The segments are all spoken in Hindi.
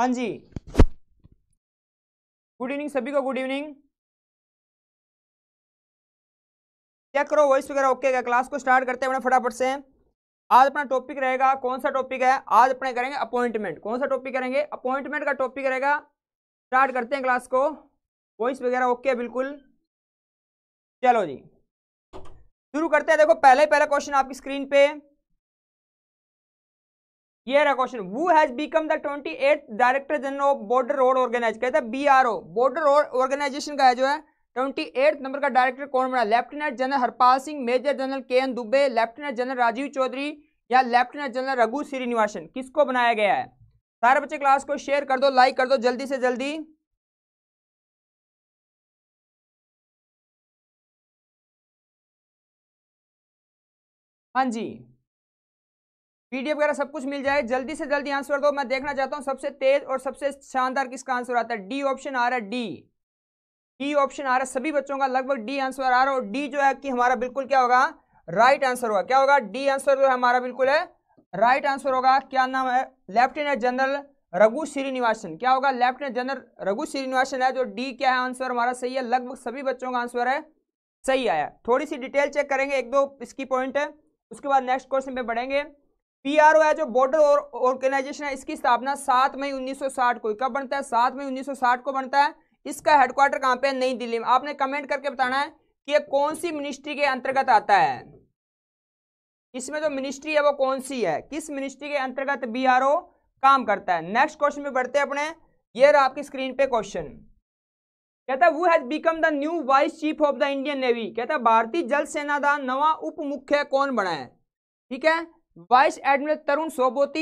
हाँ जी गुड इवनिंग सभी को गुड इवनिंग चेक करो वॉइस वगैरह ओके क्या क्लास को स्टार्ट करते हैं फटाफट से आज अपना टॉपिक रहेगा कौन सा टॉपिक है आज अपने करेंगे अपॉइंटमेंट कौन सा टॉपिक करेंगे अपॉइंटमेंट का टॉपिक रहेगा स्टार्ट करते हैं क्लास को वॉइस वगैरह ओके बिल्कुल चलो जी शुरू करते हैं देखो पहले पहला क्वेश्चन आपकी स्क्रीन पे ये रहा question who has become the twenty eight director general of border road organize कहते हैं B R O border road organization का है जो है ट्वेंटी एट नंबर का डायरेक्टर कौन बना lieutenant general Harpal Singh major general K N Dubey lieutenant general Rajeev Chaudhary या लेफ्टिनेंट जनरल रघु श्रीनिवासन किसको बनाया गया है सारे बच्चे क्लास को शेयर कर दो लाइक कर दो जल्दी से जल्दी हाँ जी पीडीएफ वगैरह सब कुछ मिल जाए जल्दी से जल्दी आंसर दो मैं देखना चाहता हूँ सबसे तेज और सबसे शानदार किसका आंसर आता है डी ऑप्शन आ रहा है डी डी ऑप्शन आ रहा है सभी बच्चों का लगभग डी आंसर आ रहा है और डी जो है कि हमारा बिल्कुल क्या होगा राइट आंसर होगा क्या होगा डी आंसर जो है हमारा बिल्कुल है राइट आंसर होगा क्या नाम है लेफ्टिनेंट जनरल रघु श्रीनिवासन क्या होगा लेफ्टिनेंट जनरल रघु श्रीनिवासन है जो डी क्या है आंसर हमारा सही है लगभग सभी बच्चों का आंसर है सही आया थोड़ी सी डिटेल चेक करेंगे एक दो इसकी पॉइंट है उसके बाद नेक्स्ट क्वेश्चन पे बढ़ेंगे ओ है जो बॉर्डर ऑर्गेनाइजेशन है इसकी स्थापना सात मई 1960 को कब बनता है सात मई 1960 को बनता है इसका हेडक्वार्टर कहाँ पे है नई दिल्ली में आपने कमेंट करके बताना है कि ये कौन सी मिनिस्ट्री के अंतर्गत आता है इसमें जो मिनिस्ट्री है वो कौन सी है किस मिनिस्ट्री के अंतर्गत बी काम करता है नेक्स्ट क्वेश्चन में बढ़ते हैं अपने ये रहा आपकी स्क्रीन पे क्वेश्चन कहता है who has become the new vice chief of the Indian navy कहता है भारतीय जल सेना का नवा उप मुख्य कौन बना है ठीक है vice admiral Tarun Soboti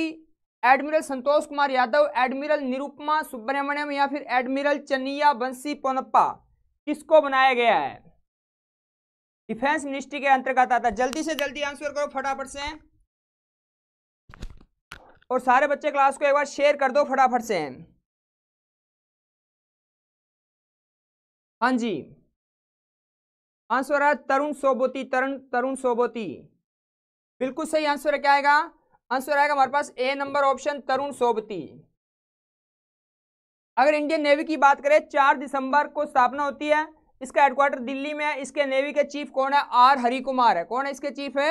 admiral Santosh Kumar Yadav admiral Nirupama Subramaniam या फिर एडमिरल चनिया बंसी पोनप्पा किसको बनाया गया है डिफेंस मिनिस्ट्री के अंतर्गत आता जल्दी से जल्दी आंसर करो फटाफट से और सारे बच्चे क्लास को एक बार शेयर कर दो फटाफट से हाँ जी आंसर है तरुण सोबोती तरुण तरुण सोबोती बिल्कुल सही आंसर क्या आएगा आंसर आएगा हमारे पास A number option Tarun Sobti अगर इंडियन नेवी की बात करें चार दिसंबर को स्थापना होती है इसका हेडक्वार्टर दिल्ली में है इसके नेवी के चीफ कौन है आर हरी कुमार है कौन है इसके चीफ है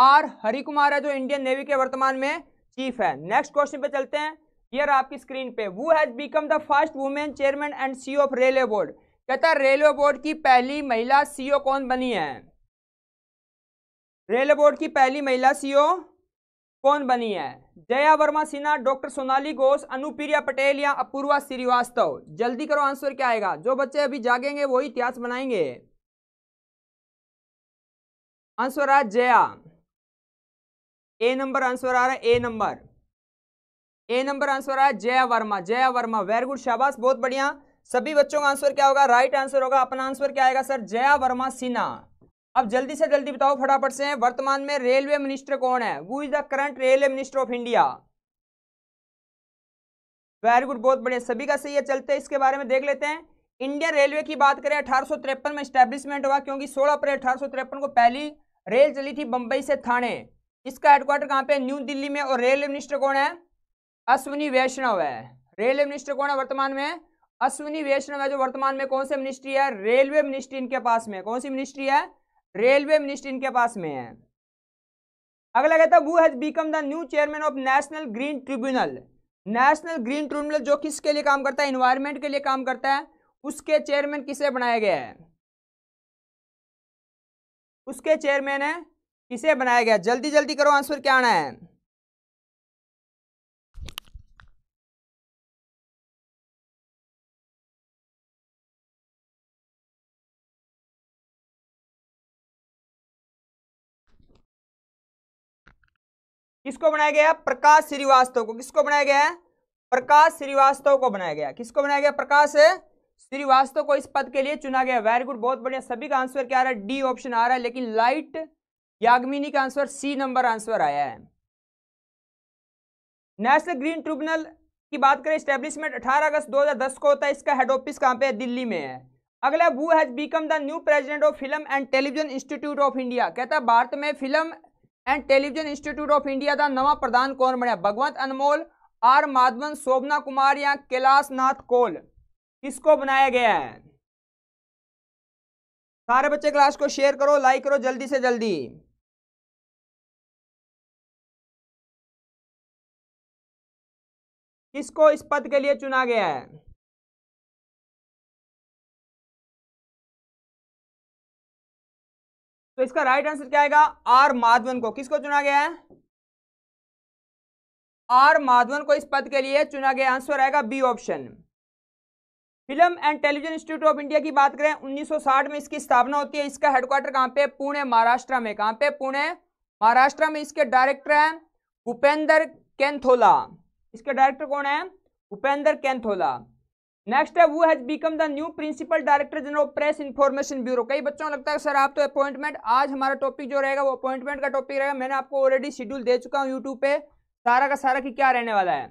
आर हरी कुमार है जो इंडियन नेवी के वर्तमान में चीफ है नेक्स्ट क्वेश्चन पे चलते हैं यार आपकी स्क्रीन पे who has become the first women chairman and CEO of railway board कहता है रेलवे बोर्ड की पहली महिला सीईओ e कौन बनी है रेल बोर्ड की पहली महिला सीईओ कौन बनी है जया वर्मा सिन्हा डॉक्टर सोनाली घोष अनुप्रिया पटेल या अपूर्वा श्रीवास्तव जल्दी करो आंसर क्या आएगा जो बच्चे अभी जागेंगे वो इतिहास बनाएंगे आंसर आ जया ए नंबर आंसर आ रहा है A number A number answer आ जया वर्मा जया वर्मा वेरी गुड शाबाश बहुत बढ़िया सभी बच्चों का आंसर क्या होगा राइट आंसर होगा अपना आंसर क्या आएगा सर जया वर्मा सिन्हा अब जल्दी से जल्दी बताओ फटाफट से वर्तमान में रेलवे मिनिस्टर कौन है who is the current railway minister of India very good बहुत बढ़िया सभी का सही है चलते इसके बारे में देख लेते हैं इंडियन रेलवे की बात करें अठारह में स्टैब्लिशमेंट हुआ क्योंकि सोलह अप्रैल अठारह को पहली रेल चली थी बंबई से थाने इसका हेडक्वार्टर कहाँ पे न्यू दिल्ली में और रेलवे मिनिस्टर कौन है अश्विनी वैष्णव है रेलवे मिनिस्टर कौन है वर्तमान में अश्विनी वैष्णव है जो वर्तमान में कौन से मिनिस्ट्री है रेलवे मिनिस्ट्री इनके पास में कौन सी मिनिस्ट्री है रेलवे मिनिस्ट्री इनके पास में है अगला कहता है who has become the new chairman of national green tribunal national green tribunal जो किसके लिए काम करता है इन्वायरमेंट के लिए काम करता है उसके चेयरमैन किसे बनाया गया है उसके चेयरमैन है किसे बनाया गया जल्दी जल्दी करो आंसर क्या आना है किसको बनाया गया प्रकाश श्रीवास्तव को किसको बनाया गया है प्रकाश श्रीवास्तव को बनाया गया किसको बनाया गया प्रकाश श्रीवास्तव को इस पद के लिए चुना गया वेरी गुड बहुत बढ़िया सभी का आंसर क्या आ रहा है डी ऑप्शन आ रहा है लेकिन लाइट यागमिनी का आंसर सी नंबर आंसर आया है नेशनल ग्रीन ट्रिब्यूनल की बात करें स्टेब्लिशमेंट 18 अगस्त 2010 को होता है इसका हेड ऑफिस कहां पे है दिल्ली में है अगला who has become the new president of film and television institute of India कहता है भारत में film and television institute of India का नवा प्रधान कौन बनया भगवंत अनमोल आर माधवन शोभना कुमार या कैलाश नाथ कोल किसको बनाया गया है सारे बच्चे क्लास को शेयर करो लाइक करो जल्दी से जल्दी किसको इस पद के लिए चुना गया है तो इसका राइट आंसर क्या आएगा आर माधवन को किसको चुना गया है आर माधवन को इस पद के लिए चुना गया आंसर आएगा B option film and television institute of India की बात करें 1960 में इसकी स्थापना होती है इसका हेडक्वार्टर कहां पे पुणे महाराष्ट्र में कहां पे पुणे महाराष्ट्र में इसके डायरेक्टर हैं उपेंद्र कैंथोला इसके डायरेक्टर कौन है उपेंद्र कैंथोला नेक्स्ट है who has become the new principal director general press information bureau कई बच्चों को लगता है सर आप तो अपॉइंटमेंट आज हमारा टॉपिक जो रहेगा वो अपॉइंटमेंट का टॉपिक रहेगा मैंने आपको ऑलरेडी शेड्यूल दे चुका हूँ यूट्यूब पे सारा का सारा की क्या रहने वाला है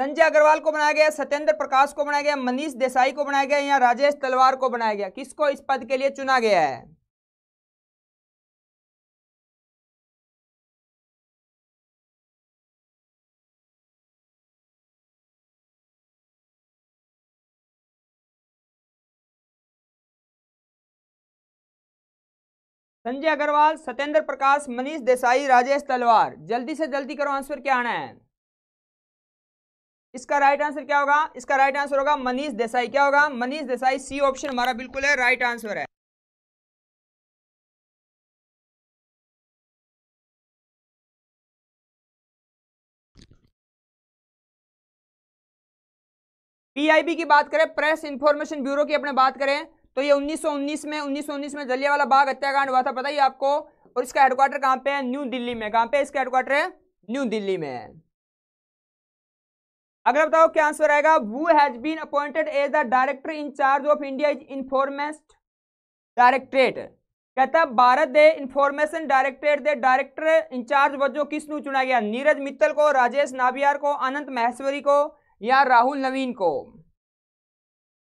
संजय अग्रवाल को बनाया गया सत्येंद्र प्रकाश को बनाया गया मनीष देसाई को बनाया गया या राजेश तलवार को बनाया गया किसको इस पद के लिए चुना गया है संजय अग्रवाल सत्येंद्र प्रकाश मनीष देसाई राजेश तलवार जल्दी से जल्दी करो आंसर क्या आना है इसका राइट आंसर क्या होगा इसका राइट आंसर होगा मनीष देसाई क्या होगा मनीष देसाई सी ऑप्शन हमारा बिल्कुल है राइट आंसर है पीआईबी की बात करें प्रेस इंफॉर्मेशन ब्यूरो की अपने बात करें तो ये 1919 में 1919 में जलियावाला बाग हत्याकांड हुआ था पता ही आपको और इसका हेडक्वार्टर कहाँ पे है न्यू दिल्ली में कहाँ पे इसका हेडक्वार्टर है न्यू दिल्ली में अगला बताओ क्या आंसर आएगा who has been appointed as the director incharge of India information directorate कहता भारत दे इंफॉर्मेशन डायरेक्टरेट दे डायरेक्टर इंचार्ज वजो किस चुना गया नीरज मित्तल को राजेश नाबियार को अनंत महेश्वरी को या राहुल नवीन को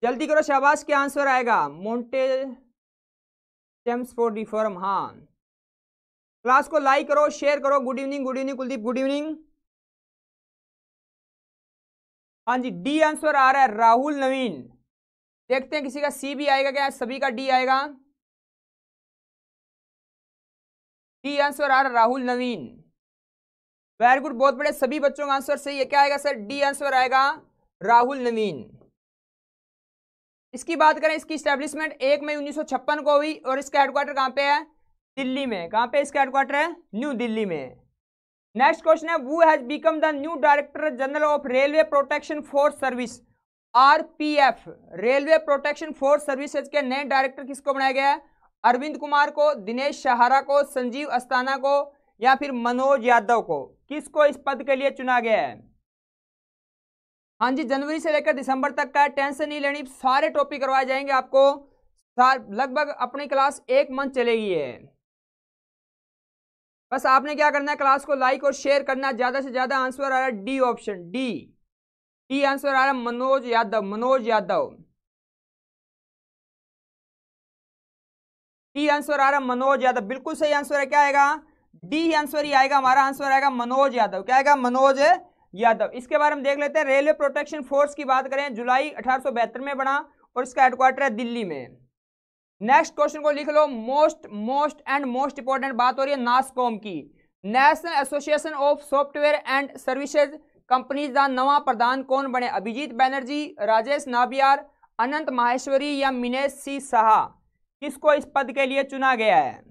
जल्दी करो शाबाश क्या आंसर आएगा मोन्टे स्टेम्स फॉर रिफॉर्म हाँ क्लास को लाइक करो शेयर करो good evening good evening Kuldeep good evening हाँ जी डी आंसर आ रहा है राहुल नवीन देखते हैं किसी का सी भी आएगा क्या सभी का डी आएगा डी आंसर आ रहा है राहुल नवीन वेरी गुड बहुत बड़े सभी बच्चों का आंसर सही है क्या आएगा सर डी आंसर आएगा राहुल नवीन इसकी बात करें इसकी स्टैब्लिशमेंट एक मई उन्नीस को हुई और इसका हेडक्वार्टर कहाँ पे है दिल्ली में कहाँ पे इसका हेडक्वार्टर है न्यू दिल्ली में नेक्स्ट क्वेश्चन है who has become the new director general of railway protection force service RPF railway protection force services के नए डायरेक्टर किसको बनाया गया है अरविंद कुमार को दिनेश सहारा को संजीव अस्ताना को या फिर मनोज यादव को किसको इस पद के लिए चुना गया है हाँ जी जनवरी से लेकर दिसंबर तक का टेंशन नहीं लेनी सारे टॉपिक करवाए जाएंगे आपको लगभग अपनी क्लास एक मंथ चलेगी है बस आपने क्या करना है क्लास को लाइक और शेयर करना ज़्यादा से ज़्यादा आंसर आ रहा है D option D D answer आ रहा है मनोज यादव मनोज यादव डी आंसर आ रहा है मनोज यादव बिल्कुल सही आंसर है क्या आएगा डी आंसर ही आएगा हमारा आंसर आएगा मनोज यादव क्या आएगा मनोज यादव इसके बारे में देख लेते हैं रेलवे प्रोटेक्शन फोर्स की बात करें जुलाई अठारह में बना और इसका हेडक्वार्टर है दिल्ली में नेक्स्ट क्वेश्चन को लिख लो most most and most important बात हो रही है नासकॉम की national association of software and services companies का नवा प्रधान कौन बने अभिजीत बैनर्जी राजेश नाबियार अनंत माहेश्वरी या मिनेश सी साहा किसको इस पद के लिए चुना गया है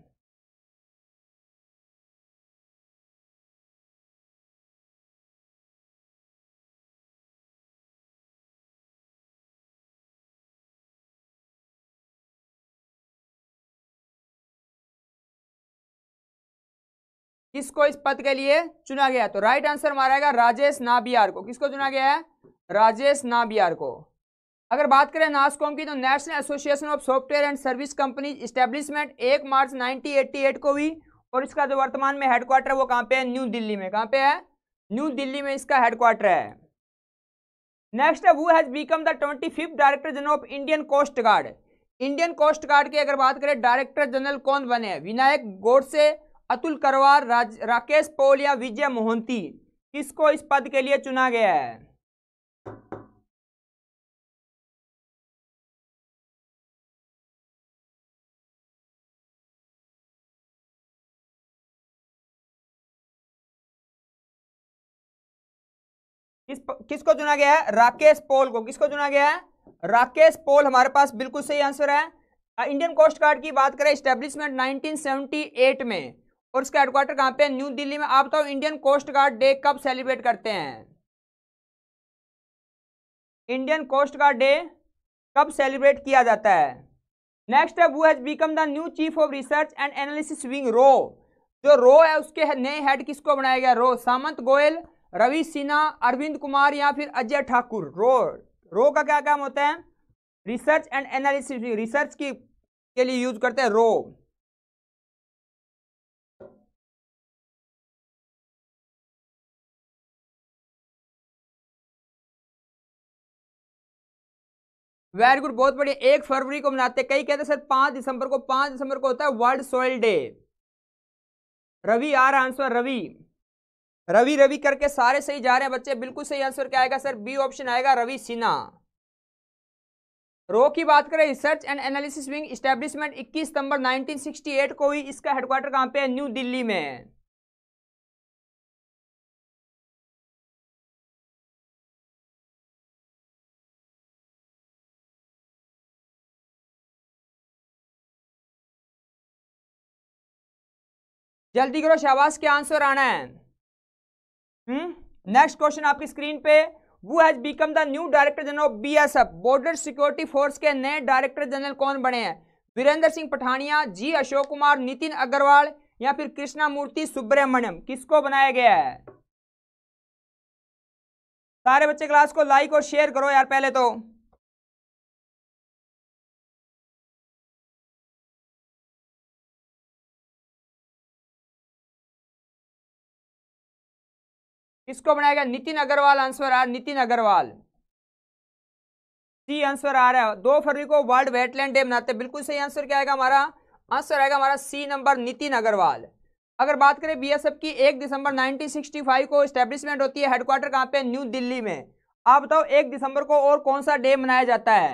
किसको इस पद के लिए चुना गया तो राइट आंसर मारेगा राजेश नाबियार को किसको चुना गया है राजेश नाबियार को अगर बात करें नासकॉम की तो national association of software and service company establishment एक मार्च 1988 को हुई और इसका जो वर्तमान में हेडक्वार्टर वो कहाँ पे है न्यू दिल्ली में कहाँ पे है न्यू दिल्ली में इसका हेडक्वार्टर है नेक्स्ट है who has become the twenty fifth director general of Indian coast guard Indian coast guard की अगर बात करें डायरेक्टर जनरल कौन बने विनायक गोडसे अतुल करवार राज राकेश पोल या विजय मोहंती किसको इस पद के लिए चुना गया है किस किसको चुना गया है राकेश पोल को किसको चुना गया है राकेश पोल हमारे पास बिल्कुल सही आंसर है इंडियन कोस्ट गार्ड की बात करें स्टेब्लिशमेंट 1978 में और इसका हेडक्वार्टर कहाँ पे है न्यू दिल्ली में आप बताओ इंडियन कोस्ट गार्ड डे कब सेलिब्रेट करते हैं इंडियन कोस्ट गार्ड डे कब सेलिब्रेट किया जाता है नेक्स्ट है who has become the new chief of research and analysis wing रो जो रो है उसके नए हेड किसको बनाया गया रो सामंत गोयल रवि सिन्हा अरविंद कुमार या फिर अजय ठाकुर रो रो का क्या काम होता है रिसर्च एंड एनालिसिस रिसर्च की के लिए यूज करते हैं रो वेरी गुड बहुत बढ़िया एक फरवरी को मनाते हैं कई कहते हैं सर पांच दिसंबर को पांच दिसंबर को होता है वर्ल्ड सोयल डे रवि आ रहा आंसर रवि रवि रवि करके सारे सही जा रहे हैं बच्चे बिल्कुल सही आंसर क्या आएगा सर बी ऑप्शन आएगा रवि सिन्हा रो की बात करें research and analysis wing establishment 21 सितंबर 1968 को ही इसका हेडक्वार्टर कहां पे है न्यू दिल्ली में जल्दी करो शाबाश के आंसर आना है नेक्स्ट हम्म? क्वेश्चन आपकी स्क्रीन पे who has become the new director general of B border security force के नए डायरेक्टर जनरल कौन बने हैं वीरेंद्र सिंह पठानिया जी अशोक कुमार नितिन अग्रवाल या फिर कृष्णा मूर्ति सुब्रमण्यम किसको बनाया गया है सारे बच्चे क्लास को लाइक और शेयर करो यार पहले तो इसको बनाएगा नितिन अग्रवाल आंसर आ नितिन अग्रवाल सी आंसर आ रहा है दो फरवरी को वर्ल्ड वेटलैंड डे मनाते हैं बिल्कुल सही आंसर क्या आएगा हमारा आंसर आएगा हमारा सी नंबर नितिन अग्रवाल अगर बात करें बीएसएफ की एक दिसंबर 1965 को स्टैब्लिशमेंट होती है हेडक्वार्टर कहाँ पे न्यू दिल्ली में आप बताओ एक दिसंबर को और कौन सा डे मनाया जाता है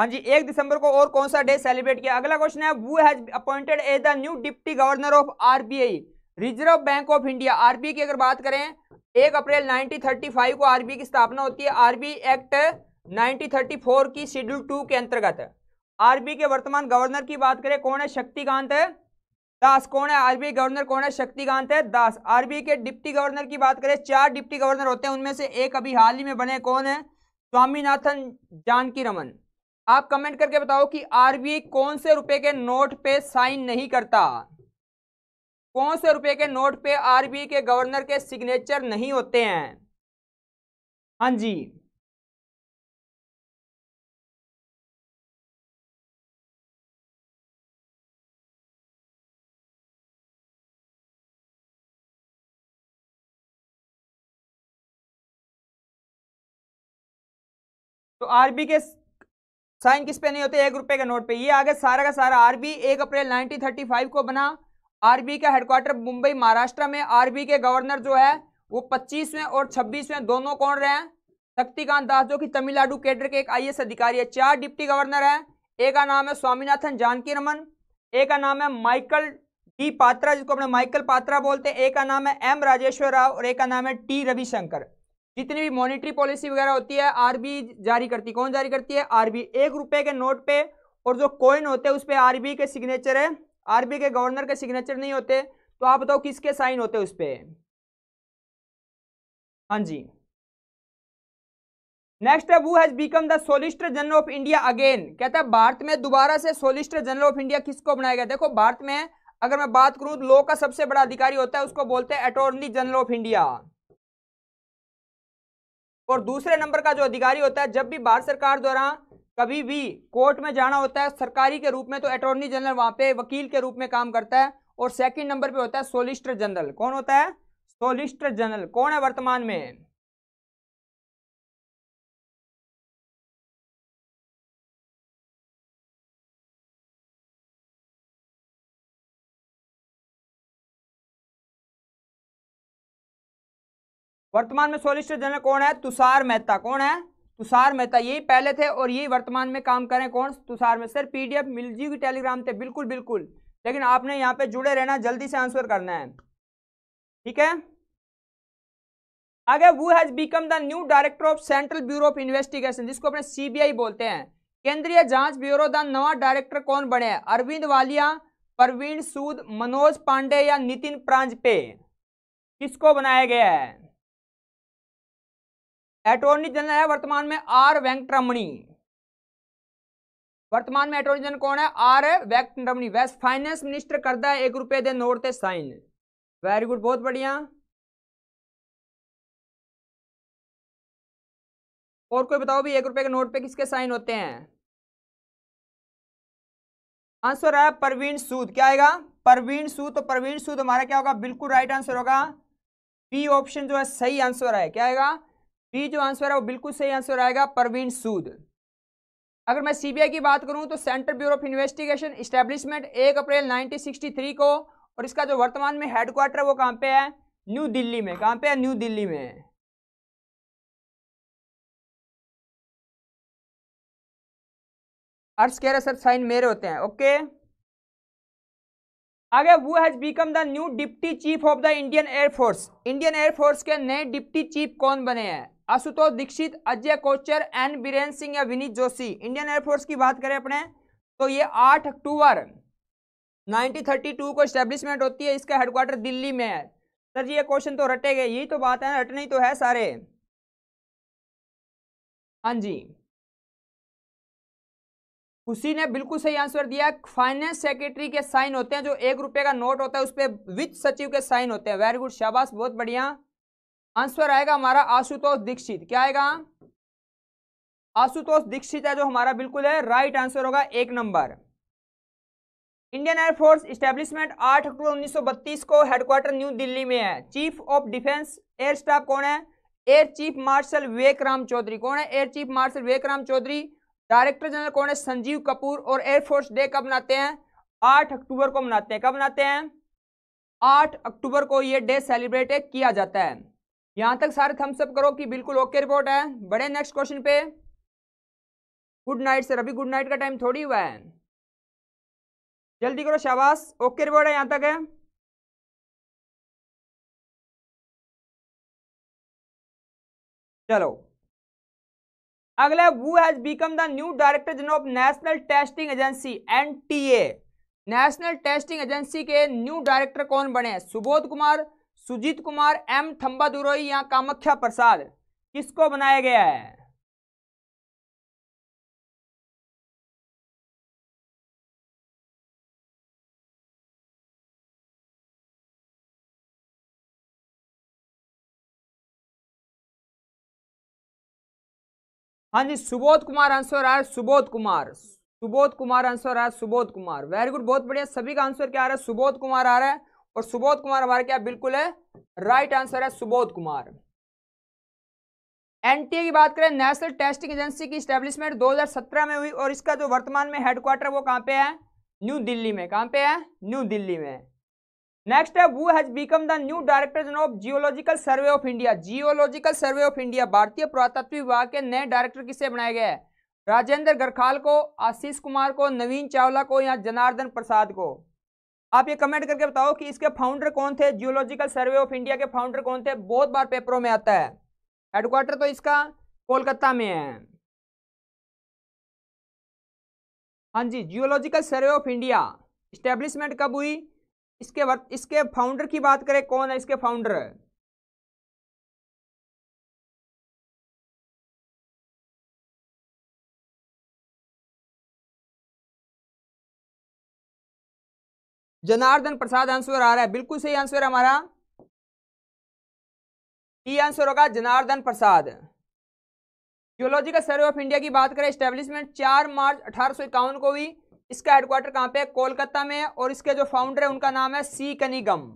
हाँ जी एक दिसंबर को और कौन सा डे सेलिब्रेट किया अगला क्वेश्चन है who has appointed as the new deputy governor of RBI reserve bank of India RBI की अगर बात करें एक अप्रैल 1935 को आरबीआई की स्थापना होती है आरबीआई एक्ट 1934 की शेड्यूल टू के अंतर्गत आरबीआई के वर्तमान गवर्नर की बात करें कौन है शक्तिकांत है दास कौन है आर गवर्नर कौन है शक्तिकांत है दास आर के डिप्टी गवर्नर की बात करें चार डिप्टी गवर्नर होते हैं उनमें से एक अभी हाल ही में बने कौन है स्वामीनाथन जानकी रमन आप कमेंट करके बताओ कि आरबीआई कौन से रुपए के नोट पे साइन नहीं करता कौन से रुपए के नोट पे आरबीआई के गवर्नर के सिग्नेचर नहीं होते हैं हाँ जी तो आरबी के साइन किस पे नहीं होते एक रुपए के नोट पे ये आगे सारा का सारा आरबी एक अप्रैल 1935 को बना आरबी का हेडक्वार्टर मुंबई महाराष्ट्र में आरबी के गवर्नर जो है वो 25वें और 26वें दोनों कौन रहे हैं शक्तिकांत दास जो कि तमिलनाडु कैडर के एक आईएएस अधिकारी है चार डिप्टी गवर्नर हैं एक का नाम है स्वामीनाथन जानकी रमन एक का नाम है माइकल डी पात्रा जिसको अपने माइकल पात्रा बोलते हैं एक का नाम है एम राजेश्वर राव और एक का नाम है टी रविशंकर जितनी भी मॉनिटरी पॉलिसी वगैरह होती है आरबी जारी करती कौन जारी करती है आरबी एक रुपए के नोट पे और जो कॉइन होते हैं उस पर आरबी के सिग्नेचर है आरबी के गवर्नर के सिग्नेचर नहीं होते तो आप बताओ किसके साइन होते हैं उस पर हाँ जी नेक्स्ट है who has become the solicitor general of India again कहता है भारत में दोबारा से सोलिस्टर जनरल ऑफ इंडिया किसको बनाया गया देखो भारत में अगर मैं बात करूं लो तो का सबसे बड़ा अधिकारी होता है उसको बोलते हैं अटोर्नी जनरल ऑफ इंडिया और दूसरे नंबर का जो अधिकारी होता है जब भी भारत सरकार द्वारा कभी भी कोर्ट में जाना होता है सरकारी के रूप में तो अटॉर्नी जनरल वहां पे वकील के रूप में काम करता है और सेकंड नंबर पे होता है सोलिसिटर जनरल कौन होता है सोलिसिटर जनरल कौन है वर्तमान में वर्तमान में सोलिसिटर जनरल कौन है तुषार मेहता कौन है तुषार मेहता यही पहले थे और यही वर्तमान में काम करें कौन तुषार में सर पीडीएफ मिल जी टेलीग्राम थे बिल्कुल बिल्कुल लेकिन आपने यहाँ पे जुड़े रहना जल्दी से आंसर करना है ठीक है आगे who has become the new director of central bureau of investigation जिसको अपने सीबीआई बोलते हैं केंद्रीय जांच ब्यूरो द नवा डायरेक्टर कौन बने हैं अरविंद वालिया परवीन सूद मनोज पांडे या नितिन प्रांजपे किसको बनाया गया है अटोर्नी जनरल है वर्तमान में आर वेंकटरमणी वर्तमान में अटोर्नी जनरल कौन है आर वेंकटरमणी वेस्ट फाइनेंस मिनिस्टर करता है एक रुपए दे नोट से साइन वेरी गुड बहुत बढ़िया और कोई बताओ भी एक रुपए के नोट पे किसके साइन होते हैं आंसर है प्रवीण सूद क्या आएगा प्रवीण सूद तो प्रवीण सूद हमारा क्या होगा बिल्कुल राइट आंसर होगा बी ऑप्शन जो है सही आंसर है क्या आएगा बी जो आंसर है वो बिल्कुल सही आंसर आएगा परवीन सूद अगर मैं सीबीआई की बात करूं तो central bureau of investigation establishment एक अप्रैल 1963 को और इसका जो वर्तमान में हेडक्वार्टर है वो कहाँ पे है न्यू दिल्ली में कहाँ पे है न्यू दिल्ली में अर्ज कह रहे सर साइन मेरे होते हैं ओके आगे who has become the new deputy chief of the Indian airforce Indian airforce के नए डिप्टी चीफ कौन बने हैं आशुतोष दीक्षित अजय कोचर एन बीरेन सिंह या विनीत जोशी इंडियन एयरफोर्स की बात करें अपने तो ये 8 अक्टूबर 1932 को स्टेब्लिशमेंट होती है इसका हेडक्वार्टर दिल्ली में है सर जी ये क्वेश्चन तो रटेगा यही तो बात है रटने ही तो है सारे हाँ जी उसी ने बिल्कुल सही आंसर दिया फाइनेंस सेक्रेटरी के साइन होते हैं जो एक रुपए का नोट होता है उस पर वित्त सचिव के साइन होते हैं वेरी गुड शाबाश बहुत बढ़िया आंसर आएगा हमारा आशुतोष दीक्षित क्या आएगा आशुतोष दीक्षित है जो हमारा बिल्कुल है राइट आंसर होगा एक नंबर इंडियन एयरफोर्स स्टैब्लिशमेंट 8 अक्टूबर 1932 को हेडक्वार्टर न्यू दिल्ली में है chief of defence air staff कौन है air chief marshal Vivek Ram Chaudhari कौन है air chief marshal Vivek Ram Chaudhari director general कौन है संजीव कपूर और एयरफोर्स डे कब मनाते हैं आठ अक्टूबर को मनाते हैं कब मनाते हैं आठ अक्टूबर को ये डे सेलिब्रेट किया जाता है यहां तक सारे थम्सअप करो कि बिल्कुल ओके रिपोर्ट है बड़े नेक्स्ट क्वेश्चन पे गुड नाइट सर अभी गुड नाइट का टाइम थोड़ी हुआ है जल्दी करो शाबाश ओके रिपोर्ट है यहां तक है चलो अगला who has become the new director general of national testing agency NTA national testing agency के न्यू डायरेक्टर कौन बने सुबोध कुमार सुजीत कुमार एम थम्बादुरई या कामाख्या प्रसाद किसको बनाया गया है हाँ जी सुबोध कुमार आंसर आ रहा है सुबोध कुमार सुबोध कुमार आंसर आ रहा है सुबोध कुमार वेरी गुड बहुत बढ़िया सभी का आंसर क्या आ रहा है सुबोध कुमार आ रहा है और सुबोध कुमार हमारे क्या बिल्कुल है राइट आंसर है सुबोध कुमार एनटीए की बात करें नेशनल टेस्टिंग एजेंसी की स्टेब्लिशमेंट 2017 में हुई और इसका जो वर्तमान में हेडक्वार्टर वो कहां पे है न्यू दिल्ली में कहां पे है न्यू दिल्ली में नेक्स्ट है who has become the new director general of geological survey of India geological survey of India भारतीय पुरातत्व विभाग के नए डायरेक्टर किसे बनाए गए राजेंद्र गरखाल को आशीष कुमार को नवीन चावला को या जनार्दन प्रसाद को आप ये कमेंट करके बताओ कि इसके फाउंडर कौन थे जियोलॉजिकल सर्वे ऑफ इंडिया के फाउंडर कौन थे बहुत बार पेपरों में आता है हेडक्वार्टर तो इसका कोलकाता में है हाँ जी geological survey of India establishment कब हुई इसके वर्क इसके फाउंडर की बात करें कौन है इसके फाउंडर जनार्दन प्रसाद आंसर आ रहा है बिल्कुल सही आंसर हमारा ई आंसर होगा Janardan Prasad geological survey of India की बात करें स्टेब्लिशमेंट चार मार्च अठारह को हुई इसका हेडक्वार्टर कहां पे कोलकाता में है और इसके जो फाउंडर है उनका नाम है सी कनिगम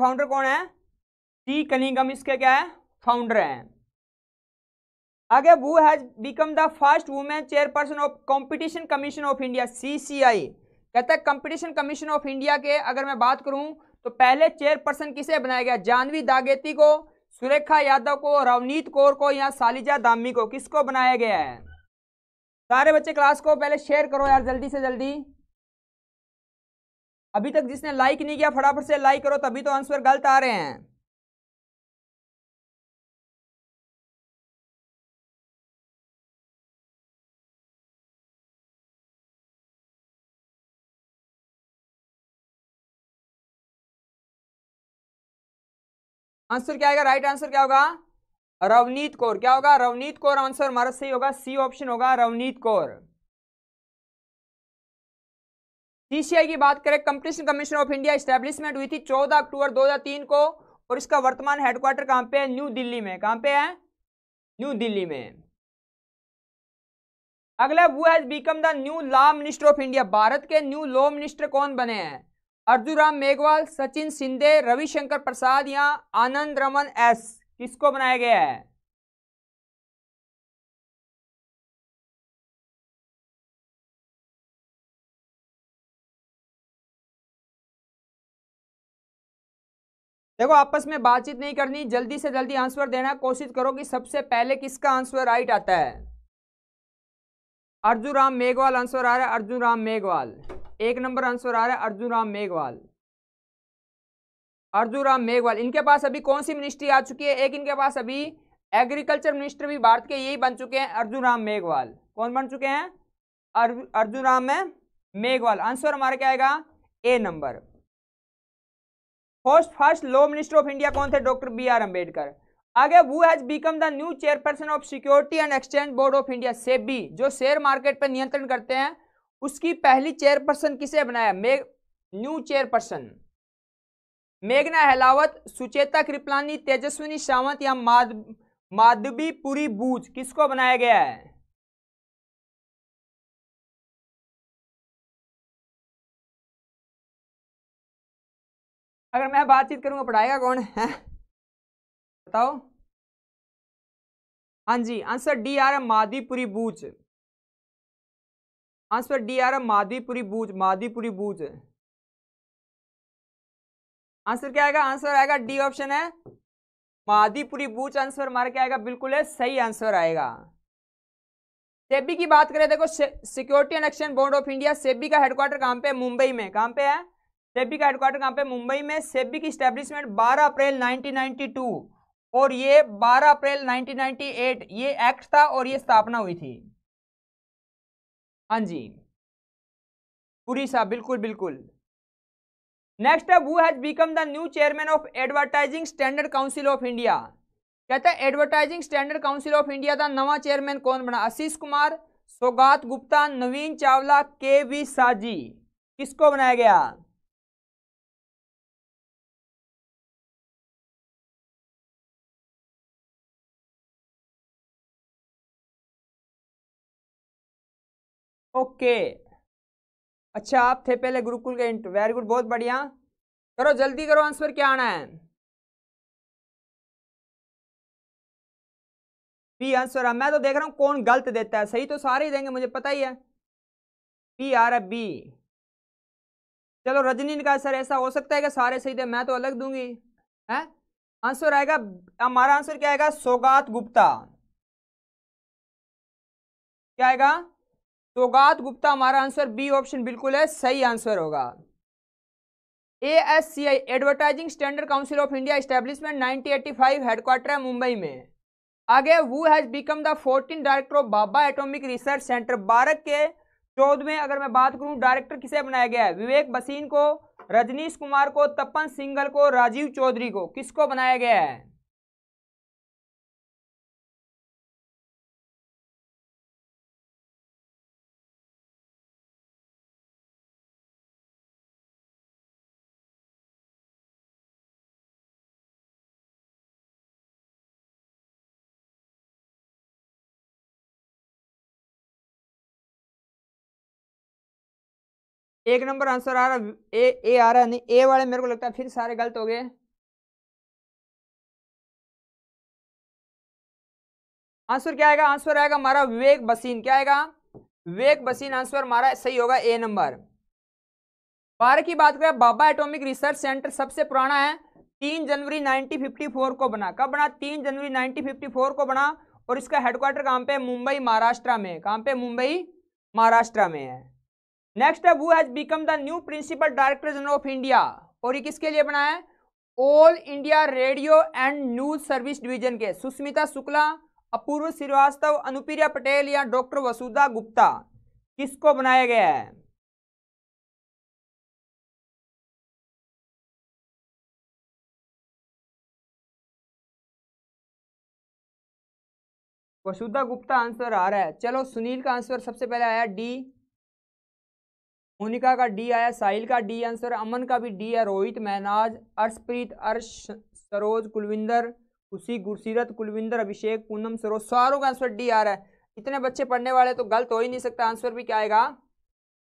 फाउंडर कौन है सी कनिगम इसके क्या है फाउंडर है आगे who has become the first women chairperson of competition commission of India CCI कहता है कंपटीशन कमीशन ऑफ इंडिया के अगर मैं बात करूं तो पहले चेयरपर्सन किसे बनाया गया जानवी दागेती को सुरेखा यादव को रवनीत कौर को या सालिजा दामी को किसको बनाया गया है सारे बच्चे क्लास को पहले शेयर करो यार जल्दी से जल्दी अभी तक जिसने लाइक नहीं किया फटाफट से लाइक करो तभी तो आंसर गलत आ रहे हैं आंसर क्या आएगा राइट आंसर क्या होगा रवनीत कौर क्या होगा रवनीत कौर आंसर हमारा सही होगा सी ऑप्शन होगा रवनीत कौर सीसीआई की बात करें competition commission of India establishment हुई थी 14 अक्टूबर 2003 को और इसका वर्तमान हेडक्वार्टर कहां पे है न्यू दिल्ली में कहां पे है न्यू दिल्ली में अगला who has become the new law minister of India Bharat के न्यू लॉ मिनिस्टर कौन बने हैं अर्जुराम मेघवाल सचिन सिंधे रविशंकर प्रसाद या आनंद रमन एस किसको बनाया गया है देखो आपस में बातचीत नहीं करनी जल्दी से जल्दी आंसर देना कोशिश करो कि सबसे पहले किसका आंसर राइट आता है अर्जुन राम मेघवाल आंसर आ रहा है अर्जुन राम मेघवाल एक नंबर आंसर आ रहा है अर्जुन राम मेघवाल अर्जुन राम मेघवाल इनके पास अभी कौन सी मिनिस्ट्री आ चुकी है एक इनके पास अभी एग्रीकल्चर मिनिस्टर भी भारत के यही बन चुके हैं अर्जुन राम मेघवाल कौन बन चुके हैं अर्जुन राम मेघवाल आंसर हमारा क्या आएगा A number first first law minister of India कौन थे डॉक्टर बी आर अम्बेडकर आगे who has become the new chairperson of security and exchange board of India SEBI जो शेयर मार्केट पर नियंत्रण करते हैं उसकी पहली चेयरपर्सन किसे बनाया मे न्यू चेयरपर्सन मेघना हेलावत सुचेता कृपलानी तेजस्विनी सावंत या माध माधवी पुरी बूज किसको बनाया गया है अगर मैं बातचीत करूंगा पढ़ाएगा कौन है बताओ हाँ जी answer D R Madhabi Puri Buch answer D आ रहा माधवीपुरी बूज माधवीपुरी बूज आंसर क्या आएगा आंसर आएगा डी ऑप्शन है माधीपुरी बूच आंसर हमारा क्या आएगा बिल्कुल है सही आंसर आएगा सेबी की बात करें देखो security and action board of India SEBI का हेडक्वार्टर कहाँ पे है मुंबई में कहाँ पे है सेबी का हेडक्वार्टर कहाँ पे मुंबई में सेबी की स्टैब्लिशमेंट 12 अप्रैल 1992 और ये 12 अप्रैल 1998 ये एक्ट था और ये स्थापना हुई थी हाँ जी पूरी साहब बिल्कुल बिल्कुल नेक्स्ट है has become the new chairman of advertising standard council of India कहते हैं advertising standard council of India का नवा चेयरमैन कौन बना आशीष कुमार सौगात गुप्ता नवीन चावला के वी साजी किसको बनाया गया ओके अच्छा आप थे पहले गुरुकुल के इंट वेरी गुड बहुत बढ़िया करो जल्दी करो आंसर क्या आना है पी आंसर है मैं तो देख रहा हूँ कौन गलत देता है सही तो सारे ही देंगे मुझे पता ही है पी आर एफ है बी चलो रजनी ने कहा सर ऐसा हो सकता है कि सारे सही दे मैं तो अलग दूंगी है आंसर आएगा हमारा आंसर क्या आएगा सौगात गुप्ता क्या आएगा सौगात तो गुप्ता हमारा आंसर बी ऑप्शन बिल्कुल है सही आंसर होगा A S C I advertising standard council of India establishment five headquarter है मुंबई में आगे who has become the fourteen director of Bhabha atomic research centre Bharat के चौदहवें अगर मैं बात करूं डायरेक्टर किसे बनाया गया है विवेक बसीन को रजनीश कुमार को तपन सिंगल को राजीव चौधरी को किसको बनाया गया है एक नंबर आंसर आ रहा ए ए आ रहा नहीं ए वाले मेरे को लगता है फिर सारे गलत हो गए आंसर क्या आएगा आंसर आएगा हमारा विवेक बसीन क्या आएगा विवेक बसीन आंसर हमारा सही होगा ए नंबर बारह की बात करें बाबा एटॉमिक रिसर्च सेंटर सबसे पुराना है तीन जनवरी 1954 को बना कब बना तीन जनवरी 1954 को बना और इसका हेडक्वार्टर कहां पे मुंबई महाराष्ट्र में कहां पे मुंबई महाराष्ट्र में है नेक्स्ट है who has become the new principal director general of India और ये किसके लिए बना है all India radio and news service division के सुस्मिता शुक्ला अपूर्व श्रीवास्तव अनुप्रिया पटेल या डॉक्टर वसुधा गुप्ता किसको बनाया गया है वसुधा गुप्ता आंसर आ रहा है चलो सुनील का आंसर सबसे पहले आया डी मोनिका का डी आया साहिल का डी आंसर अमन का भी डी है रोहित महनाज अर्शप्रीत अर्श सरोज कुलविंदर खुशी गुरसीरत कुलविंदर अभिषेक पूनम सरोज सारों का आंसर डी आ रहा है इतने बच्चे पढ़ने वाले तो गलत हो ही नहीं सकता आंसर भी क्या आएगा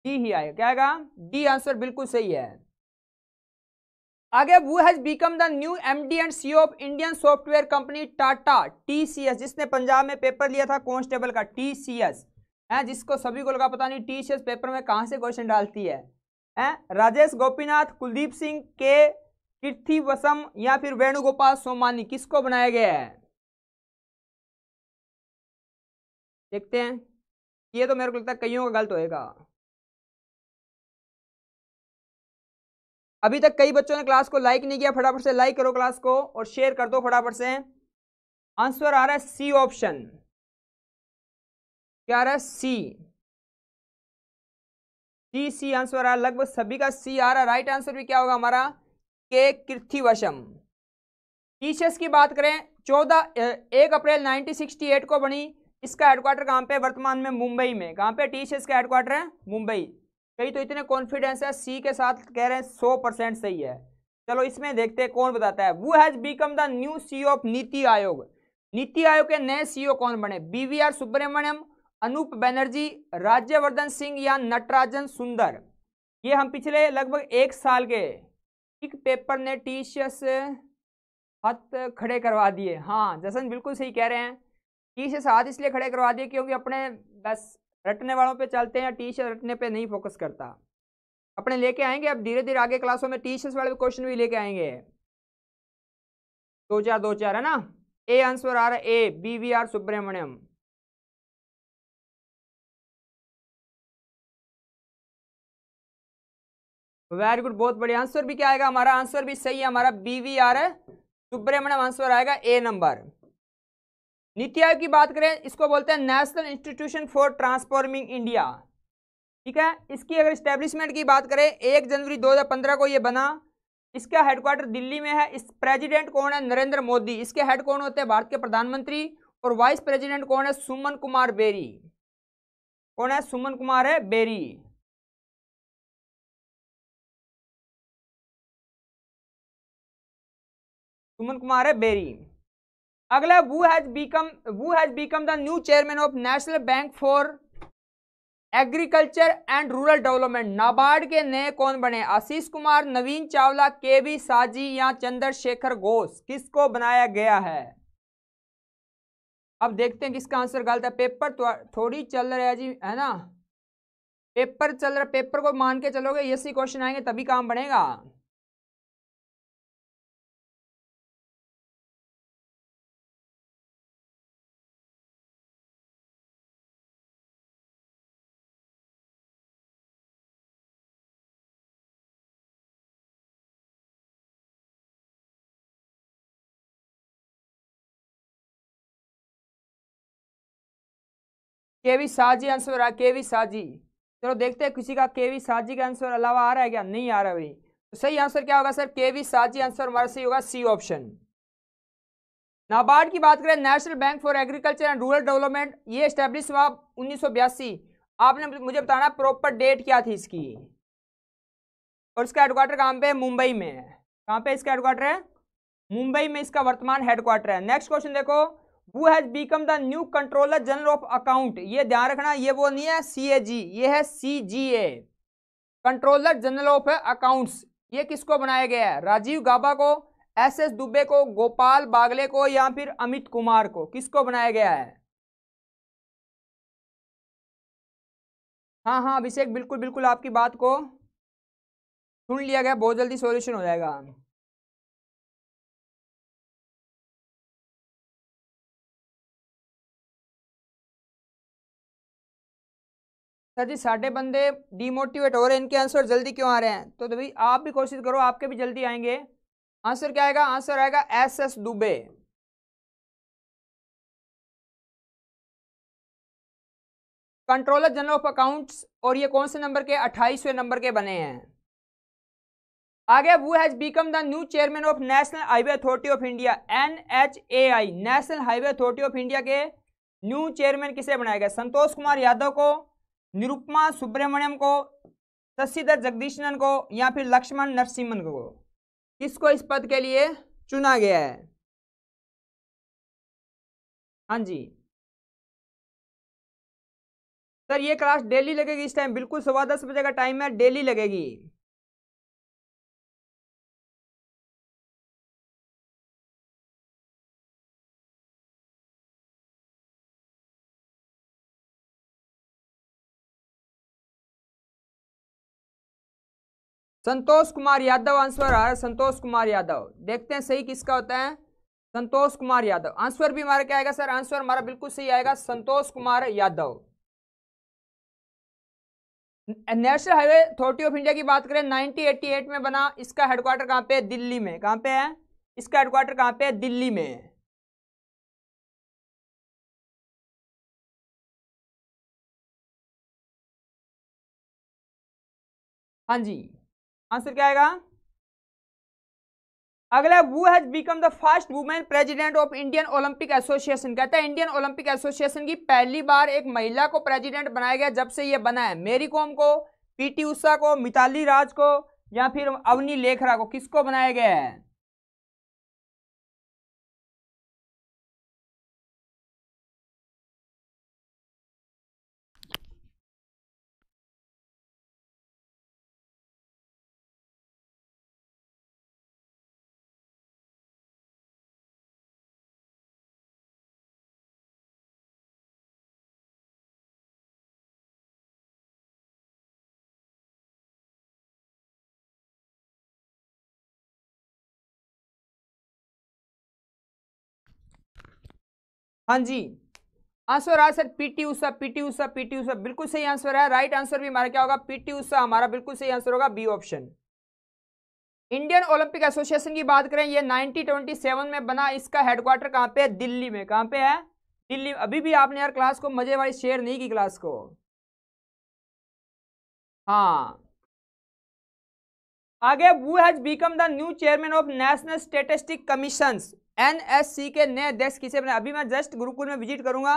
डी ही आएगा क्या आएगा डी आंसर बिल्कुल सही है आगे who has become the new MD and CEO of Indian software company Tata TCS जिसने पंजाब में पेपर लिया था कॉन्स्टेबल का टीसीएस है जिसको सभी को लगा पता नहीं टी पेपर में कहाँ से क्वेश्चन डालती है हैं राजेश गोपीनाथ कुलदीप सिंह के कीर्ति वसम या फिर वेणुगोपाल सोमानी किसको बनाया गया है देखते हैं ये तो मेरे को लगता है कईयों का गलत होएगा अभी तक कई बच्चों ने क्लास को लाइक नहीं किया फटाफट से लाइक करो क्लास को और शेयर कर दो फटाफट से आंसर आ रहा है सी ऑप्शन क्या रहा है सी सी सी आंसर आ रहा है लगभग सभी का सी आ रहा है राइट आंसर भी क्या होगा हमारा के कृथिवशम टीचर्स की बात करें चौदह एक अप्रैल 1968 को बनी इसका हेडक्वार्टर कहाँ पे वर्तमान में मुंबई में कहाँ पे टीचर्स का हेडक्वार्टर है मुंबई कई तो इतने कॉन्फिडेंस है सी के साथ कह रहे हैं सौ सही है चलो इसमें देखते हैं कौन बताता है who has become the new C of NITI Aayog नीति आयोग के नए सीईओ e कौन बने बीवीआर सुब्रमण्यम अनूप बनर्जी राज्यवर्धन सिंह या नटराजन सुंदर ये हम पिछले लगभग एक साल के एक पेपर ने टीशस हाथ खड़े करवा दिए हाँ जसन बिल्कुल सही कह रहे हैं टी शर्ट हाथ इसलिए खड़े करवा दिए क्योंकि अपने बस रटने वालों पे चलते हैं टी शर्ट रटने पे नहीं फोकस करता अपने लेके आएंगे अब धीरे धीरे आगे क्लासों में टी शर्ट वाले क्वेश्चन भी लेके आएंगे दो चार दो चार है ना ए आंसर आ रहा है A B V R Subrahmanyam very good बहुत बढ़िया आंसर भी क्या आएगा हमारा आंसर भी सही है हमारा बी वी आर है सुब्रमण्यम आंसर आएगा ए नंबर नीति आयोग की बात करें इसको बोलते हैं national institution for transforming India ठीक है इसकी अगर स्टेब्लिशमेंट की बात करें एक जनवरी 2015 को ये बना इसका हेडक्वार्टर दिल्ली में है इस प्रेजिडेंट कौन है नरेंद्र मोदी इसके हेड कौन होते हैं भारत के प्रधानमंत्री और वाइस प्रेजिडेंट कौन है सुमन कुमार बेरी कौन है सुमन कुमार है बेरी सुमन कुमार है बेरी अगला who has become who has become the new chairman of national bank for agriculture and rural development NABARD के नए कौन बने आशीष कुमार नवीन चावला के बी साजी या चंद्रशेखर घोष किसको बनाया गया है अब देखते हैं किसका आंसर गलत है पेपर तो थोड़ी चल रहा है जी है ना पेपर चल रहा पेपर को मान के चलोगे ये सी क्वेश्चन आएंगे तभी काम बनेगा केवी साजी आंसर आ केवी साजी चलो देखते हैं किसी का केवी साजी का आंसर अलावा आ रहा है क्या नहीं आ रहा भाई तो सही आंसर क्या होगा सर केवी साजी आंसर हमारा सही होगा सी ऑप्शन नाबार्ड की बात करें national bank for agriculture and rural development ये स्टैब्लिश हुआ उन्नीस आपने मुझे बताना प्रॉपर डेट क्या थी इसकी और इसका हेडक्वार्टर कहाँ पे है मुंबई में कहाँ पे इसका हेडक्वार्टर है मुंबई में इसका वर्तमान हेडक्वार्टर है नेक्स्ट क्वेश्चन देखो who has become the new controller general of account ये ध्यान रखना ये वो नहीं है सी ए जी ये है C G A controller general of accounts ये किसको बनाया गया है राजीव गाबा को एस एस दुबे को गोपाल बागले को या फिर अमित कुमार को किसको बनाया गया है हाँ हाँ अभिषेक बिल्कुल बिल्कुल आपकी बात को सुन लिया गया बहुत जल्दी सॉल्यूशन हो जाएगा सर जी साढ़े बंदे डीमोटिवेट हो रहे हैं इनके आंसर जल्दी क्यों आ रहे हैं तो, भाई आप भी कोशिश करो आपके भी जल्दी आएंगे आंसर क्या आएगा आंसर आएगा S S Dubey controller general of accounts और ये कौन से नंबर के अट्ठाईसवें नंबर के बने हैं आगे who has become the new chairman of national highway authority of India N H A I national highway authority of India के न्यू चेयरमैन किसे बनाया गया संतोष कुमार यादव को निरुपमा सुब्रमण्यम को शशिधर जगदीशनन को या फिर लक्ष्मण नरसिम्हन को किसको इस पद के लिए चुना गया है हाँ जी सर ये क्लास डेली लगेगी इस टाइम बिल्कुल सवा दस बजे का टाइम है डेली लगेगी संतोष कुमार यादव आंसर आ रहा है संतोष कुमार यादव देखते हैं सही किसका होता है संतोष कुमार यादव आंसर भी हमारा क्या आएगा सर आंसर हमारा बिल्कुल सही आएगा Santosh Kumar Yadav national highway authority of India की बात करें 1988 में बना इसका हेडक्वार्टर कहां पे है दिल्ली में कहां पे है इसका हेडक्वार्टर कहां पे है दिल्ली में है हाँ जी आंसर क्या आएगा अगला who has become the first women president of Indian Olympic association कहता है इंडियन ओलंपिक एसोसिएशन की पहली बार एक महिला को प्रेसिडेंट बनाया गया जब से ये बना है मेरी कॉम को पीटी उषा को मिताली राज को या फिर अवनी लेखरा को किसको बनाया गया है हाँ जी आंसर आ sir PT Usha PT Usha PT Usha बिल्कुल सही आंसर है राइट आंसर भी हमारा क्या होगा पीटी उषा हमारा बिल्कुल सही आंसर होगा B option Indian Olympic association की बात करें ये 1927 में बना इसका हेडक्वार्टर कहाँ पे है दिल्ली में कहाँ पे है दिल्ली अभी भी आपने यार क्लास को मजे वाली शेयर नहीं की क्लास को हाँ आगे who has become the new chairman of national statistic commission NSC के नए अध्यक्ष किसे बने अभी मैं जस्ट गुरुकुल में विजिट करूंगा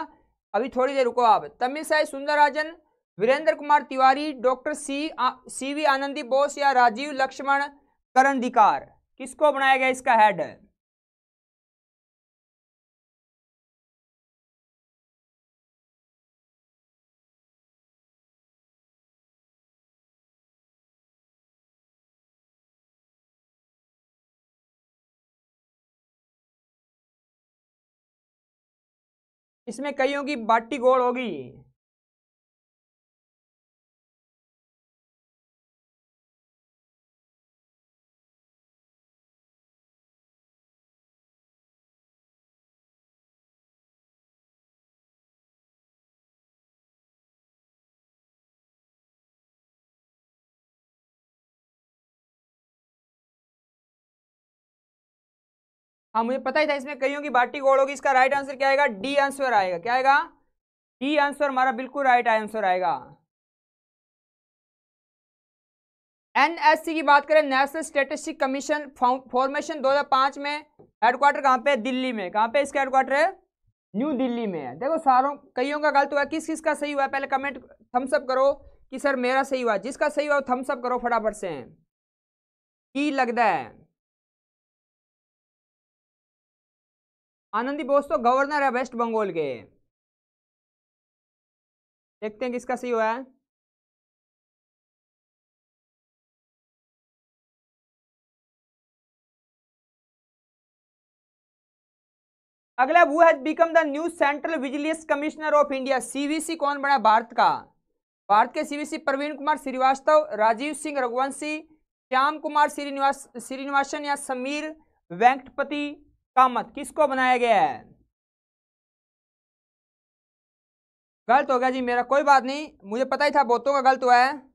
अभी थोड़ी देर रुको आप तमिल सुंदर सुंदरराजन वीरेंद्र कुमार तिवारी डॉक्टर सी आ, सी वी आनंदी बोस या राजीव लक्ष्मण करंदिकार किसको बनाया गया इसका हेड है इसमें कईयों की बाटी गोड़ होगी हाँ मुझे पता ही था इसमें कईयों की बाटी गोड़ होगी इसका राइट आंसर क्या आएगा डी आंसर आएगा क्या आएगा डी आंसर हमारा बिल्कुल राइट आंसर आएगा एनएससी की बात करें नेशनल स्टेटिस्टिक कमीशन फॉर्मेशन 2005 में हेडक्वार्टर कहाँ पे दिल्ली में कहाँ पे इसका हेडक्वार्टर है न्यू दिल्ली में है देखो सारों कईयों का गलत हुआ किस किस का सही हुआ पहले कमेंट थम्सअप करो कि सर मेरा सही हुआ जिसका सही हुआ थम्सअप करो फटाफट से की e लगता है आनंदी बोस तो गवर्नर है वेस्ट बंगाल के देखते हैं किसका सही हुआ है अगला who has become the new central vigilance commissioner of India CVC कौन बना भारत का भारत के सीवीसी प्रवीण कुमार श्रीवास्तव राजीव सिंह रघुवंशी श्याम कुमार श्रीनिवास श्रीनिवासन या समीर वेंकटपति का मत किसको बनाया गया है गलत हो गया जी मेरा कोई बात नहीं मुझे पता ही था बोतों का गलत हुआ है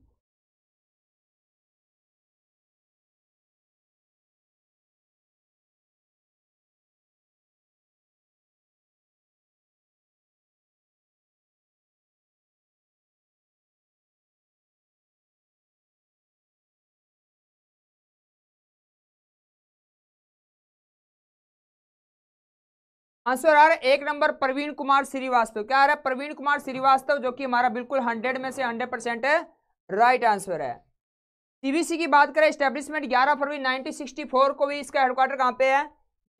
आंसर आ रहा है एक नंबर प्रवीण कुमार श्रीवास्तव क्या आ रहा है प्रवीण कुमार श्रीवास्तव जो कि हमारा बिल्कुल हंड्रेड में से हंड्रेड परसेंट राइट आंसर है सीबीसी की बात करें स्टेब्लिशमेंट 11 फरवरी 1964 को भी इसका हेडक्वार्टर कहाँ पे है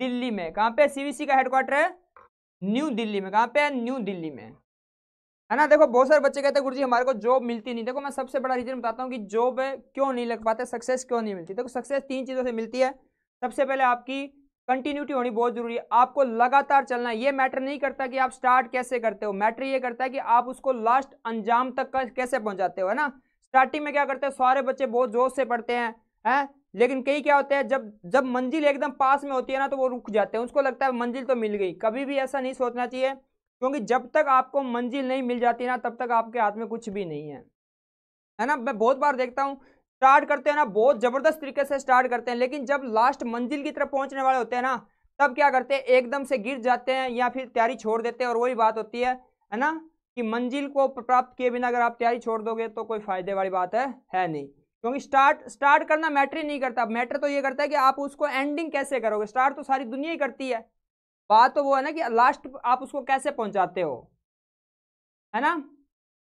दिल्ली में कहाँ पे सीबीसी का हेडक्वार्टर है न्यू दिल्ली में कहाँ पे है न्यू दिल्ली में है ना देखो बहुत सारे बच्चे कहते हैं गुरुजी हमारे को जॉब मिलती नहीं देखो मैं सबसे बड़ा रीजन बताता हूँ कि जॉब क्यों नहीं लग पाते सक्सेस क्यों नहीं मिलती देखो सक्सेस तीन चीज़ों से मिलती है सबसे पहले आपकी कंटिन्यूटी होनी बहुत जरूरी है आपको लगातार चलना है ये मैटर नहीं करता कि आप स्टार्ट कैसे करते हो मैटर ये करता है कि आप उसको लास्ट अंजाम तक कैसे पहुंचाते हो है ना स्टार्टिंग में क्या करते हैं सारे बच्चे बहुत जोश से पढ़ते हैं हैं लेकिन कई क्या होते हैं जब जब मंजिल एकदम पास में होती है ना तो वो रुक जाते हैं उसको लगता है मंजिल तो मिल गई कभी भी ऐसा नहीं सोचना चाहिए क्योंकि जब तक आपको मंजिल नहीं मिल जाती ना तब तक आपके हाथ में कुछ भी नहीं है है ना मैं बहुत बार देखता हूँ स्टार्ट करते हैं ना बहुत जबरदस्त तरीके से स्टार्ट करते हैं लेकिन जब लास्ट मंजिल की तरफ पहुंचने वाले होते हैं ना तब क्या करते हैं एकदम से गिर जाते हैं या फिर तैयारी छोड़ देते हैं और वही बात होती है है ना कि मंजिल को प्राप्त किए बिना अगर आप तैयारी छोड़ दोगे तो कोई फायदे वाली बात है है नहीं क्योंकि स्टार्ट स्टार्ट करना मैटर ही नहीं करता मैटर तो ये करता है कि आप उसको एंडिंग कैसे करोगे स्टार्ट तो सारी दुनिया ही करती है बात तो वो है ना कि लास्ट आप उसको कैसे पहुंचाते हो है ना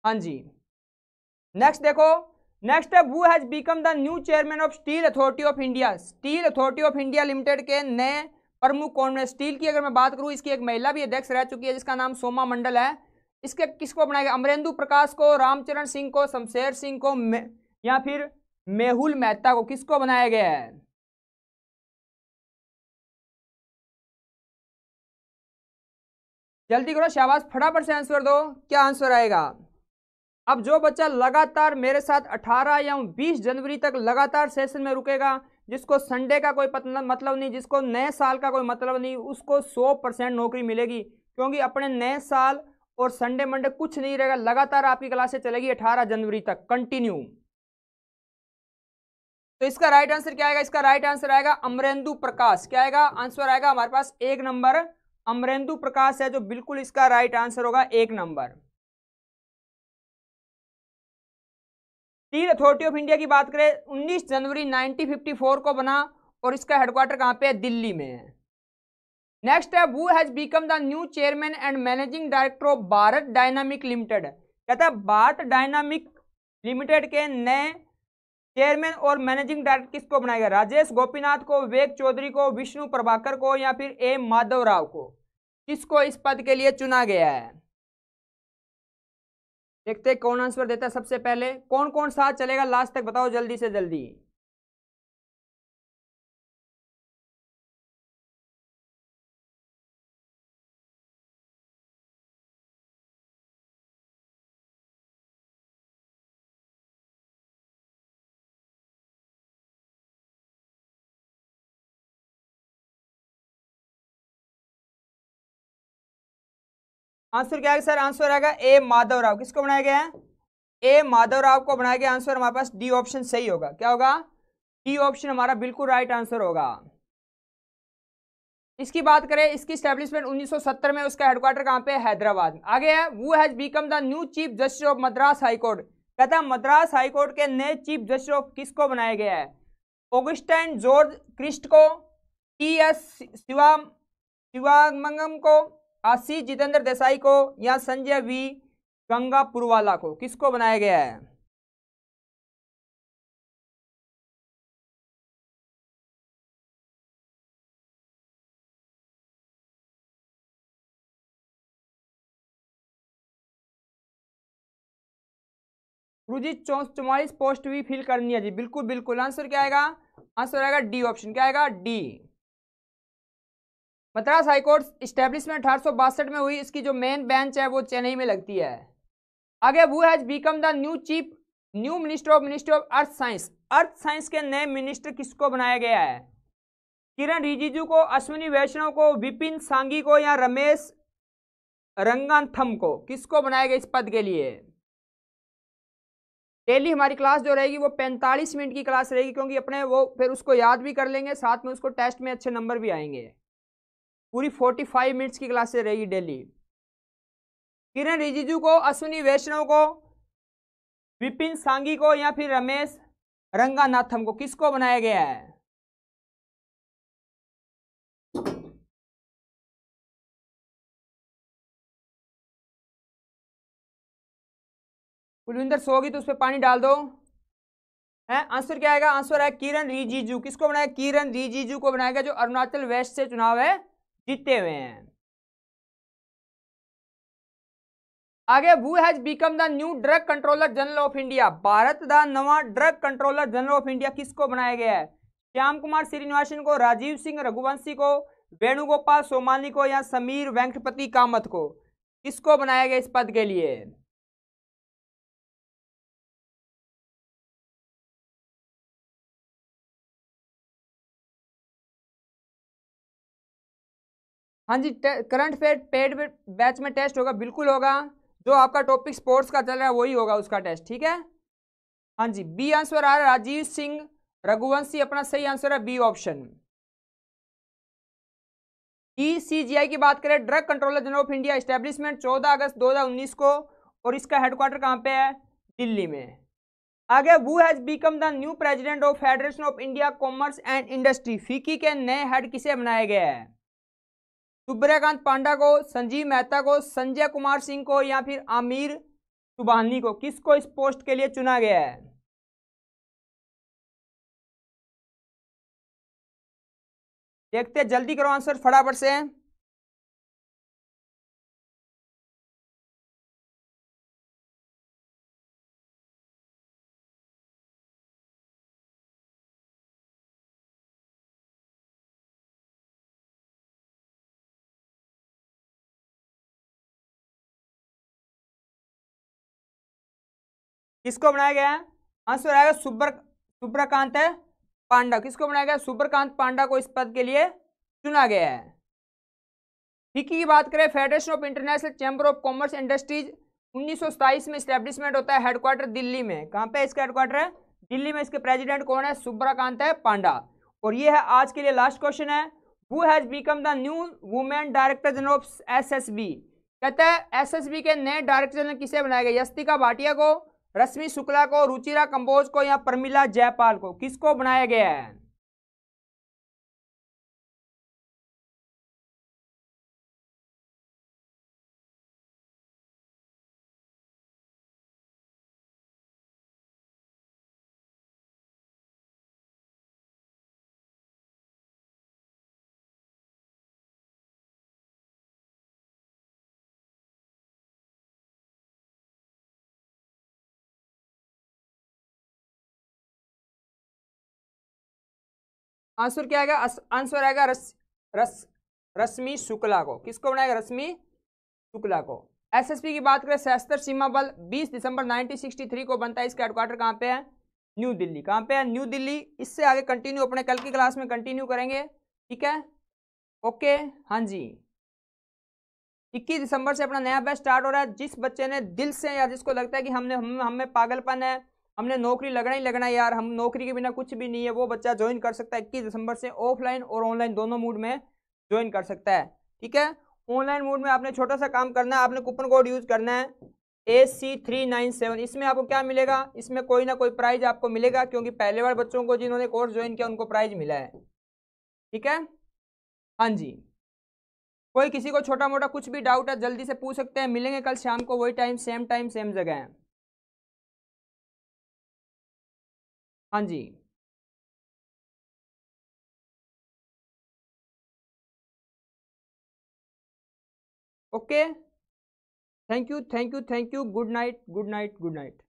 हाँ जी नेक्स्ट देखो नेक्स्ट है who has become the new chairman of steel authority of India steel authority of India limited के नए प्रमुख कौन है स्टील की अगर मैं बात करूँ इसकी एक महिला भी अध्यक्ष रह चुकी है जिसका नाम सोमा मंडल है इसके किसको बनाएगा अमरेंदु प्रकाश को रामचरण सिंह को शमशेर सिंह को या फिर मेहुल मेहता को किसको बनाया गया है जल्दी करो शाबाश फटाफट से आंसर दो क्या आंसर आएगा अब जो बच्चा लगातार मेरे साथ 18 या 20 जनवरी तक लगातार सेशन में रुकेगा जिसको संडे का कोई मतलब नहीं जिसको नए साल का कोई मतलब नहीं उसको 100 परसेंट नौकरी मिलेगी क्योंकि अपने नए साल और संडे मंडे कुछ नहीं रहेगा लगातार आपकी क्लासें चलेगी अठारह जनवरी तक कंटिन्यू तो इसका राइट आंसर क्या आएगा इसका राइट आंसर आएगा अमरेंदु प्रकाश क्या आएगा आंसर आएगा हमारे पास एक नंबर अमरेंदु प्रकाश है जो बिल्कुल इसका राइट आंसर होगा एक number steel authority of India की बात करें 19 जनवरी 1954 को बना और इसका हेडक्वार्टर कहाँ पे है दिल्ली में है नेक्स्ट है who has become the new chairman and managing director of Bharat dynamic limited कहता है भारत डायनामिक लिमिटेड के नए चेयरमैन और मैनेजिंग डायरेक्टर किसको बनाया गया राजेश गोपीनाथ को विवेक चौधरी को विष्णु प्रभाकर को या फिर ए माधव राव को किसको इस पद के लिए चुना गया है देखते कौन आंसर देता है सबसे पहले कौन कौन सा चलेगा लास्ट तक बताओ जल्दी से जल्दी आंसर क्या है सर आंसर आएगा ए माधव राव किसको बनाया गया है ए माधव राव को बनाया गया आंसर हमारे पास डी ऑप्शन सही होगा क्या होगा डी ऑप्शन हमारा बिल्कुल राइट आंसर होगा इसकी बात करें इसकी स्टैब्लिशमेंट 1970 में उसका हेडक्वार्टर कहां पे हैदराबाद आगे है who has become the new chief justice of Madras high court तथा मद्रास हाईकोर्ट के नए चीफ जस्टिस ऑफ किसको बनाया गया है ऑगस्टाइन जॉर्ज क्रिस्ट को टी एस शिवा शिवामंगम को आशीष जितेंद्र देसाई को या संजय वी पुरवाला को किसको बनाया गया है रुजी चौवालीस पोस्ट भी फिल करनी है जी बिल्कुल बिल्कुल आंसर क्या आएगा आंसर आएगा डी ऑप्शन क्या आएगा डी मद्रास हाईकोर्ट इस्टेब्लिशमेंट अठारह में हुई इसकी जो मेन बेंच है वो चेन्नई में लगती है आगे who has become the new chief new minister of minister of earth science earth science के नए मिनिस्टर किसको बनाया गया है किरण रिजिजू को अश्विनी वैष्णव को विपिन सांगी को या रमेश रंगाथम को किसको बनाया गया इस पद के लिए डेली हमारी क्लास जो रहेगी वो 45 मिनट की क्लास रहेगी क्योंकि अपने वो फिर उसको याद भी कर लेंगे साथ में उसको टेस्ट में अच्छे नंबर भी आएंगे पूरी फोर्टी फाइव मिनट्स की क्लासेस रहेगी डेली किरण रिजिजू को अश्विनी वैष्णव को विपिन सांगी को या फिर रमेश रंगानाथम को किसको बनाया गया है कुलविंदर सोगी तो उस पर पानी डाल दो है आंसर क्या आएगा आंसर है किरण रिजिजू किसको बनाया किरण रिजिजू को बनाया गया जो अरुणाचल वेस्ट से चुनाव है जीते हुए हैं आगे who has become the new drug controller general of India Bharat का नवा drug controller general of India किसको बनाया गया है श्याम कुमार श्रीनिवासन को राजीव सिंह रघुवंशी को वेणुगोपाल सोमानी को या समीर वेंकटपति कामत को किसको बनाया गया इस पद के लिए हाँ जी करंट अफेयर पेड बैच में टेस्ट होगा बिल्कुल होगा जो आपका टॉपिक स्पोर्ट्स का चल रहा है वही होगा उसका टेस्ट ठीक है हाँ जी बी आंसर आ रहा है राजीव सिंह रघुवंशी अपना सही आंसर है बी ऑप्शन ईसीजीआई की बात करें drug controller general of India establishment 14 अगस्त 2019 को और इसका हेडक्वार्टर कहाँ पे है दिल्ली में आगे who has become the new president of federation of India commerce and industry FICCI के नए हेड किसे बनाया गया है सुब्रकांत पांडा को संजीव मेहता को संजय कुमार सिंह को या फिर आमिर सुबहानी को किसको इस पोस्ट के लिए चुना गया है देखते जल्दी करो आंसर फटाफट से किसको बनाया गया है आंसर आएगा सुब्र सुब्रकांत है पांडा किसको बनाया गया सुब्रकांत पांडा को इस पद के लिए चुना गया है फिक्की की बात करें federation of international chamber of commerce industries उन्नीस में स्टैब्लिशमेंट होता है हेडक्वार्टर दिल्ली में कहाँ पे इसका हेडक्वार्टर है दिल्ली में इसके प्रेसिडेंट कौन है सुब्रकांत है पांडा और ये है आज के लिए लास्ट क्वेश्चन है who has become the new women director general of SSB कहता है बी के नए डायरेक्टर जनरल किसे बनाया गया यस्तिका भाटिया को रश्मि शुक्ला को रुचिरा कंबोज को या प्रमिला जयपाल को किसको बनाया गया है आंसर क्या आएगा आंसर आएगा रस रस रश्मि शुक्ला को किसको बनाएगा रश्मि शुक्ला को एसएसपी की बात करें सहस्त्र सीमा बल 20 दिसंबर 1963 को बनता है इसका हेडक्वार्टर कहाँ पे है न्यू दिल्ली कहाँ पे है न्यू दिल्ली इससे आगे कंटिन्यू अपने कल की क्लास में कंटिन्यू करेंगे ठीक है ओके हाँ जी इक्कीस दिसंबर से अपना नया बैच स्टार्ट हो रहा है जिस बच्चे ने दिल से या जिसको लगता है कि हमने हम हमें पागलपन है हमने नौकरी लगना ही लगना यार हम नौकरी के बिना कुछ भी नहीं है वो बच्चा ज्वाइन कर सकता है इक्कीस दिसंबर से ऑफलाइन और ऑनलाइन दोनों मूड में ज्वाइन कर सकता है ठीक है ऑनलाइन मोड में आपने छोटा सा काम करना है आपने कूपन कोड यूज करना है A C three nine seven इसमें आपको क्या मिलेगा इसमें कोई ना कोई प्राइज आपको मिलेगा क्योंकि पहले बार बच्चों को जिन्होंने कोर्स ज्वाइन किया उनको प्राइज मिला है ठीक है हाँ जी कोई किसी को छोटा मोटा कुछ भी डाउट है जल्दी से पूछ सकते हैं मिलेंगे कल शाम को वही टाइम सेम टाइम सेम जगह है हाँ जी okay thank you thank you thank you good night good night good night